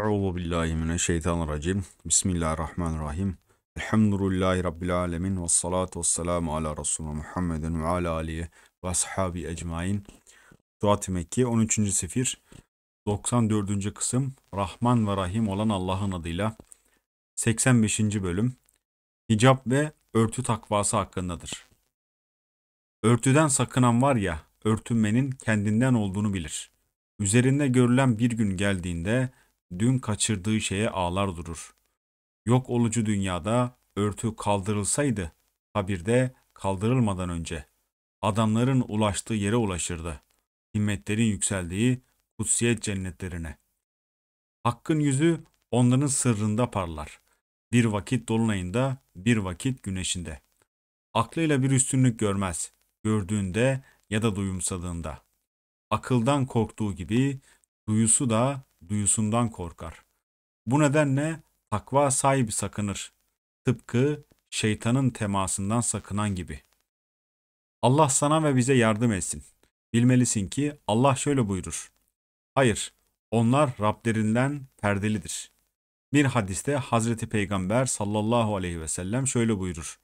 Euzu billahi mineşşeytanirracim. Bismillahirrahmanirrahim. Elhamdülillahi rabbil alamin ve salatu vesselamu ala resulü Muhammedin ve ala alihi ve ashabi ecmaîn. Suat-ı Mekki 13. sefir 94. kısım Rahman ve Rahim olan Allah'ın adıyla 85. bölüm Hicap ve örtü takvası hakkındadır. Örtüden sakınan var ya, örtünmenin kendinden olduğunu bilir. Üzerinde görülen bir gün geldiğinde dün kaçırdığı şeye ağlar durur. Yok olucu dünyada örtü kaldırılsaydı, kabirde kaldırılmadan önce adamların ulaştığı yere ulaşırdı. Himmetlerin yükseldiği kutsiyet cennetlerine. Hakkın yüzü onların sırrında parlar. Bir vakit dolunayında, bir vakit güneşinde. Aklıyla bir üstünlük görmez, gördüğünde ya da duyumsadığında. Akıldan korktuğu gibi duyusu da duyusundan korkar. Bu nedenle takva sahibi sakınır. Tıpkı şeytanın temasından sakınan gibi. Allah sana ve bize yardım etsin. Bilmelisin ki Allah şöyle buyurur. Hayır, onlar Rablerinden perdelidir. Bir hadiste Hazreti Peygamber sallallahu aleyhi ve sellem şöyle buyurur.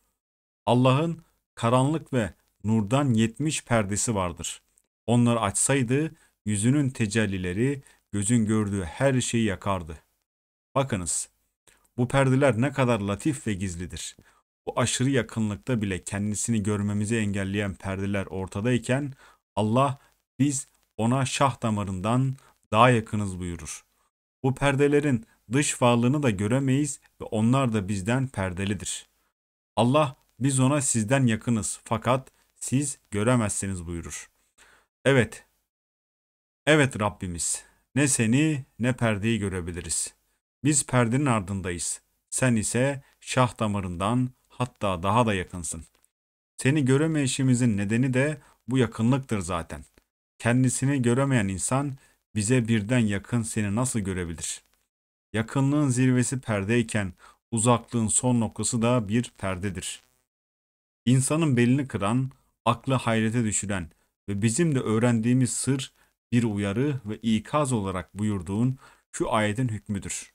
Allah'ın karanlık ve nurdan yetmiş perdesi vardır. Onları açsaydı yüzünün tecellileri gözün gördüğü her şeyi yakardı. Bakınız, bu perdeler ne kadar latif ve gizlidir. Bu aşırı yakınlıkta bile kendisini görmemizi engelleyen perdeler ortadayken Allah biz ona şah damarından daha yakınız buyurur. Bu perdelerin dış varlığını da göremeyiz ve onlar da bizden perdelidir. Allah biz ona sizden yakınız fakat siz göremezsiniz buyurur. Evet, evet Rabbimiz ne seni ne perdeyi görebiliriz. Biz perdenin ardındayız. Sen ise şah damarından hatta daha da yakınsın. Seni göremeyişimizin nedeni de bu yakınlıktır zaten. Kendisini göremeyen insan bize birden yakın seni nasıl görebilir? Yakınlığın zirvesi perdeyken uzaklığın son noktası da bir perdedir. İnsanın belini kıran, aklı hayrete düşüren ve bizim de öğrendiğimiz sır bir uyarı ve ikaz olarak buyurduğun şu ayetin hükmüdür.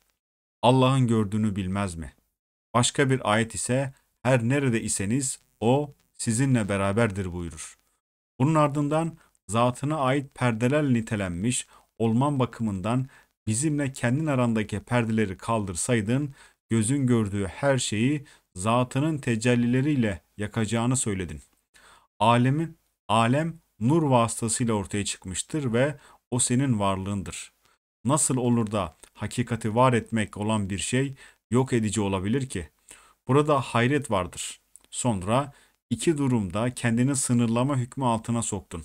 Allah'ın gördüğünü bilmez mi? Başka bir ayet ise her nerede iseniz o sizinle beraberdir buyurur. Bunun ardından zatına ait perdeler nitelenmiş olman bakımından bizimle kendin arandaki perdeleri kaldırsaydın gözün gördüğü her şeyi zatının tecellileriyle yakacağını söyledin. Alemin alem nur vasıtasıyla ortaya çıkmıştır ve o senin varlığındır. Nasıl olur da hakikati var etmek olan bir şey yok edici olabilir ki? Burada hayret vardır. Sonra iki durumda kendini sınırlama hükmü altına soktun.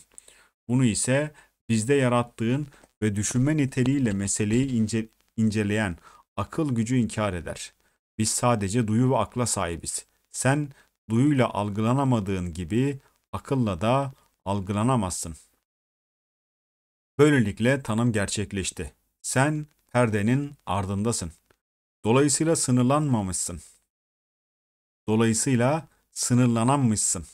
Bunu ise bizde yarattığın ve düşünme niteliğiyle meseleyi ince, inceleyen akıl gücü inkar eder. Biz sadece duyu ve akla sahibiz. Sen duyuyla algılanamadığın gibi akılla da algılanamazsın. Böylelikle tanım gerçekleşti. Sen perdenin ardındasın. Dolayısıyla sınırlanmamışsın. Dolayısıyla sınırlanamamışsın.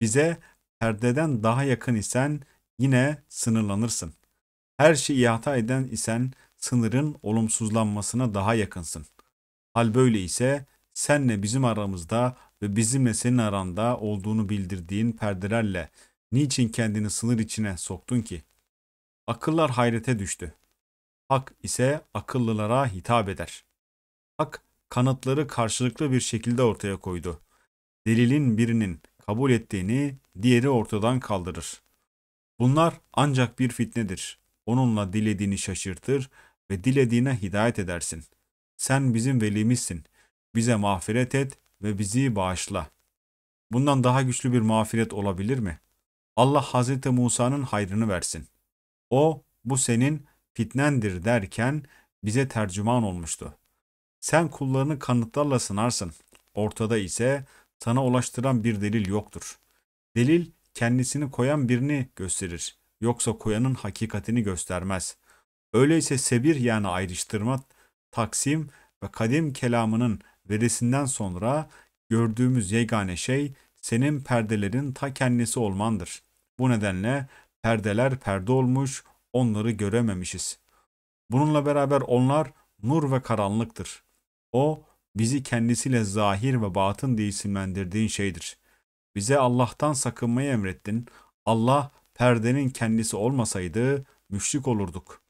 Bize perdeden daha yakın isen yine sınırlanırsın. Her şeyi hata eden isen sınırın olumsuzlanmasına daha yakınsın. Hal böyle ise senle bizim aramızda ve bizimle senin aranda olduğunu bildirdiğin perdelerle Niçin kendini sınır içine soktun ki? Akıllar hayrete düştü. Hak ise akıllılara hitap eder. Hak kanıtları karşılıklı bir şekilde ortaya koydu. Delilin birinin kabul ettiğini diğeri ortadan kaldırır. Bunlar ancak bir fitnedir. Onunla dilediğini şaşırtır ve dilediğine hidayet edersin. Sen bizim velimizsin. Bize mağfiret et ve bizi bağışla. Bundan daha güçlü bir mağfiret olabilir mi?'' Allah Hz. Musa'nın hayrını versin. O bu senin fitnendir derken bize tercüman olmuştu. Sen kullarını kanıtlarla sınarsın. Ortada ise sana ulaştıran bir delil yoktur. Delil kendisini koyan birini gösterir. Yoksa koyanın hakikatini göstermez. Öyleyse sebir yani ayrıştırma, taksim ve kadim kelamının verisinden sonra gördüğümüz yegane şey senin perdelerin ta kendisi olmandır. Bu nedenle perdeler perde olmuş, onları görememişiz. Bununla beraber onlar nur ve karanlıktır. O bizi kendisiyle zahir ve batın diye isimlendirdiğin şeydir. Bize Allah'tan sakınmayı emrettin. Allah perdenin kendisi olmasaydı müşrik olurduk.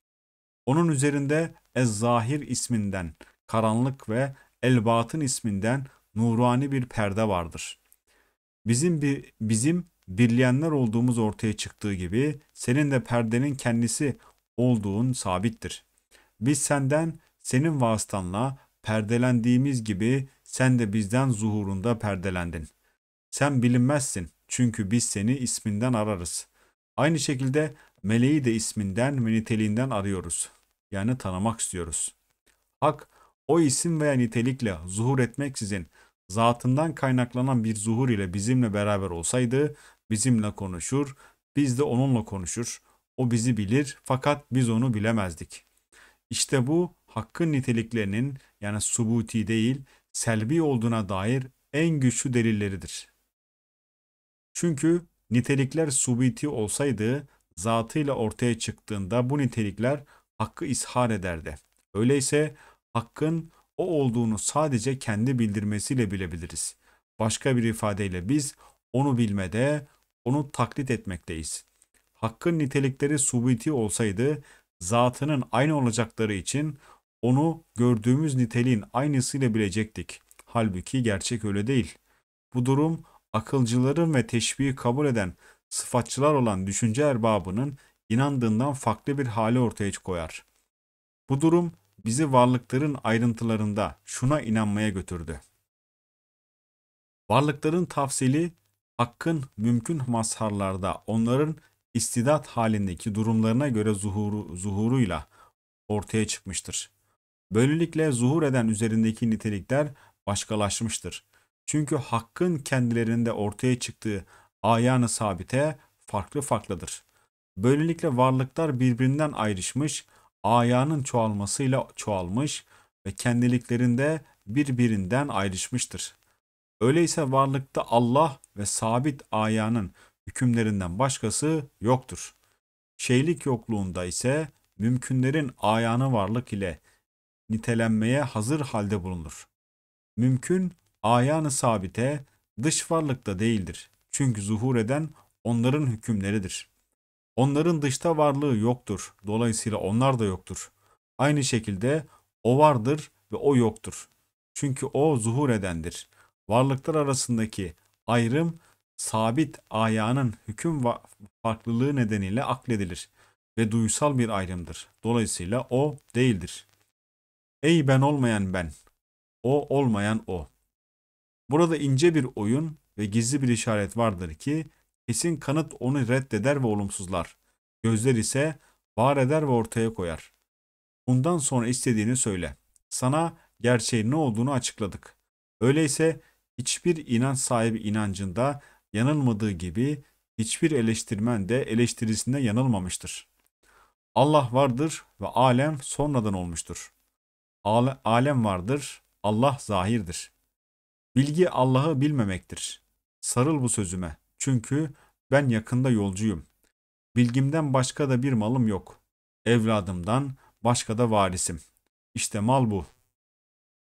Onun üzerinde Ez-Zahir isminden, karanlık ve El-Batın isminden nurani bir perde vardır.'' Bizim bir bizim birleyenler olduğumuz ortaya çıktığı gibi senin de perdenin kendisi olduğun sabittir. Biz senden senin vasıtanla perdelendiğimiz gibi sen de bizden zuhurunda perdelendin. Sen bilinmezsin çünkü biz seni isminden ararız. Aynı şekilde meleği de isminden ve niteliğinden arıyoruz. Yani tanımak istiyoruz. Hak o isim veya nitelikle zuhur etmeksizin zatından kaynaklanan bir zuhur ile bizimle beraber olsaydı bizimle konuşur, biz de onunla konuşur. O bizi bilir fakat biz onu bilemezdik. İşte bu hakkın niteliklerinin yani subuti değil selbi olduğuna dair en güçlü delilleridir. Çünkü nitelikler subuti olsaydı zatıyla ortaya çıktığında bu nitelikler hakkı ishar ederdi. Öyleyse hakkın o olduğunu sadece kendi bildirmesiyle bilebiliriz. Başka bir ifadeyle biz onu bilmede, onu taklit etmekteyiz. Hakkın nitelikleri subiti olsaydı zatının aynı olacakları için onu gördüğümüz niteliğin aynısıyla bilecektik. Halbuki gerçek öyle değil. Bu durum akılcıların ve teşbihi kabul eden sıfatçılar olan düşünce erbabının inandığından farklı bir hali ortaya koyar. Bu durum bizi varlıkların ayrıntılarında şuna inanmaya götürdü. Varlıkların tavsili hakkın mümkün mazharlarda onların istidat halindeki durumlarına göre zuhuru, zuhuruyla ortaya çıkmıştır. Böylelikle zuhur eden üzerindeki nitelikler başkalaşmıştır. Çünkü hakkın kendilerinde ortaya çıktığı ayanı sabite farklı farklıdır. Böylelikle varlıklar birbirinden ayrışmış, ayağının çoğalmasıyla çoğalmış ve kendiliklerinde birbirinden ayrışmıştır. Öyleyse varlıkta Allah ve sabit ayağının hükümlerinden başkası yoktur. Şeylik yokluğunda ise mümkünlerin ayağını varlık ile nitelenmeye hazır halde bulunur. Mümkün ayağını sabite dış varlıkta değildir. Çünkü zuhur eden onların hükümleridir. Onların dışta varlığı yoktur. Dolayısıyla onlar da yoktur. Aynı şekilde o vardır ve o yoktur. Çünkü o zuhur edendir. Varlıklar arasındaki ayrım sabit ayağının hüküm farklılığı nedeniyle akledilir ve duysal bir ayrımdır. Dolayısıyla o değildir. Ey ben olmayan ben, o olmayan o. Burada ince bir oyun ve gizli bir işaret vardır ki kesin kanıt onu reddeder ve olumsuzlar. Gözler ise var eder ve ortaya koyar. Bundan sonra istediğini söyle. Sana gerçeğin ne olduğunu açıkladık. Öyleyse hiçbir inanç sahibi inancında yanılmadığı gibi hiçbir eleştirmen de eleştirisinde yanılmamıştır. Allah vardır ve alem sonradan olmuştur. Alem vardır, Allah zahirdir. Bilgi Allah'ı bilmemektir. Sarıl bu sözüme. Çünkü ben yakında yolcuyum. Bilgimden başka da bir malım yok. Evladımdan başka da varisim. İşte mal bu